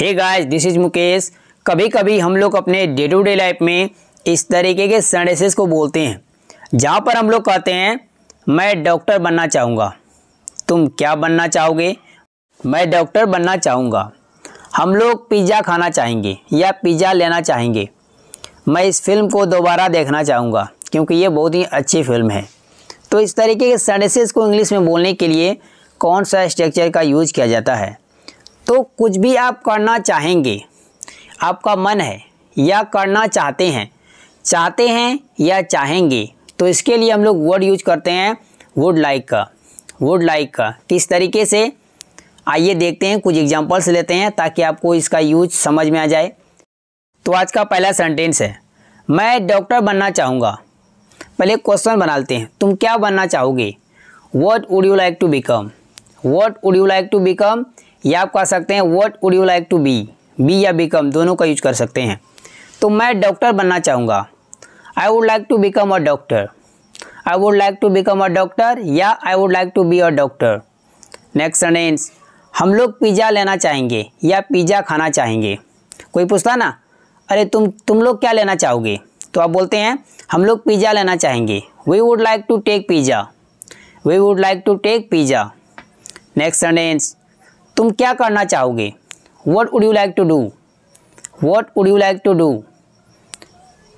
hey guys this is Mukesh कभी कभी हम लोग अपने डे टू डे लाइफ में इस तरीके के सेंडेसेस को बोलते हैं जहाँ पर हम लोग कहते हैं मैं डॉक्टर बनना चाहूँगा तुम क्या बनना चाहोगे मैं डॉक्टर बनना चाहूँगा हम लोग पिज़्ज़ा खाना चाहेंगे या पिज़्ज़ा लेना चाहेंगे मैं इस फिल्म को दोबारा देखना चाहूँगा क्योंकि ये बहुत ही अच्छी फिल्म है तो इस तरीके के सेंडेसेस को इंग्लिश में बोलने के लिए कौन सा स्ट्रक्चर का यूज किया जाता है तो कुछ भी आप करना चाहेंगे आपका मन है या करना चाहते हैं चाहते हैं या चाहेंगे तो इसके लिए हम लोग वर्ड यूज करते हैं वुड लाइक का वुड लाइक का किस तरीके से आइए देखते हैं कुछ एग्जाम्पल्स लेते हैं ताकि आपको इसका यूज समझ में आ जाए तो आज का पहला सेंटेंस है मैं डॉक्टर बनना चाहूँगा पहले क्वेश्चन बना लेते हैं तुम क्या बनना चाहोगे what would you like to become what would you like to become या आप कह सकते हैं what would you like to be be या बिकम दोनों का यूज कर सकते हैं तो मैं डॉक्टर बनना चाहूँगा I would like to become a doctor I would like to become a doctor या I would like to be a doctor next sentence हम लोग पिज़्ज़ा लेना चाहेंगे या पिज़्ज़ा खाना चाहेंगे कोई पूछता ना अरे तुम तुम लोग क्या लेना चाहोगे तो आप बोलते हैं हम लोग पिज़्ज़ा लेना चाहेंगे we would like to take pizza we would like to take pizza next sentence तुम क्या करना चाहोगे what would you like to do what would you like to do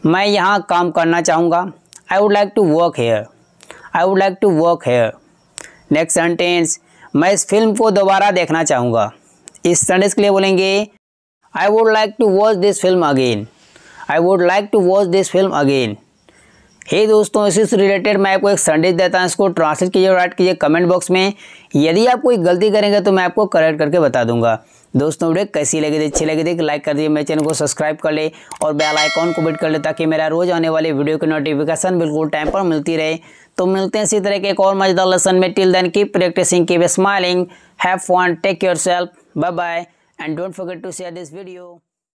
मैं यहाँ काम करना चाहूँगा I would like to work here I would like to work here next sentence मैं इस फिल्म को दोबारा देखना चाहूँगा इस सेंटेंस के लिए बोलेंगे I would like to watch this film again I would like to watch this film again hey दोस्तों इसी से रिलेटेड मैं आपको एक संदेश देता हूँ इसको ट्रांसलेट कीजिए और राइट कीजिए कमेंट बॉक्स में यदि आप कोई गलती करेंगे तो मैं आपको करेक्ट करके बता दूंगा दोस्तों वीडियो कैसी लगी थी अच्छी लगी थी लाइक कर दिए मेरे चैनल को सब्सक्राइब कर ले और बेल आइकॉन को बिट कर ले ताकि मेरा रोज़ आने वाले वीडियो की नोटिफिकेशन बिल्कुल टाइम पर मिलती रहे तो मिलते हैं इसी तरह के एक और मजेदार लेसन में till then keep practicing keep smiling have fun take yourself bye bye and don't forget to share this video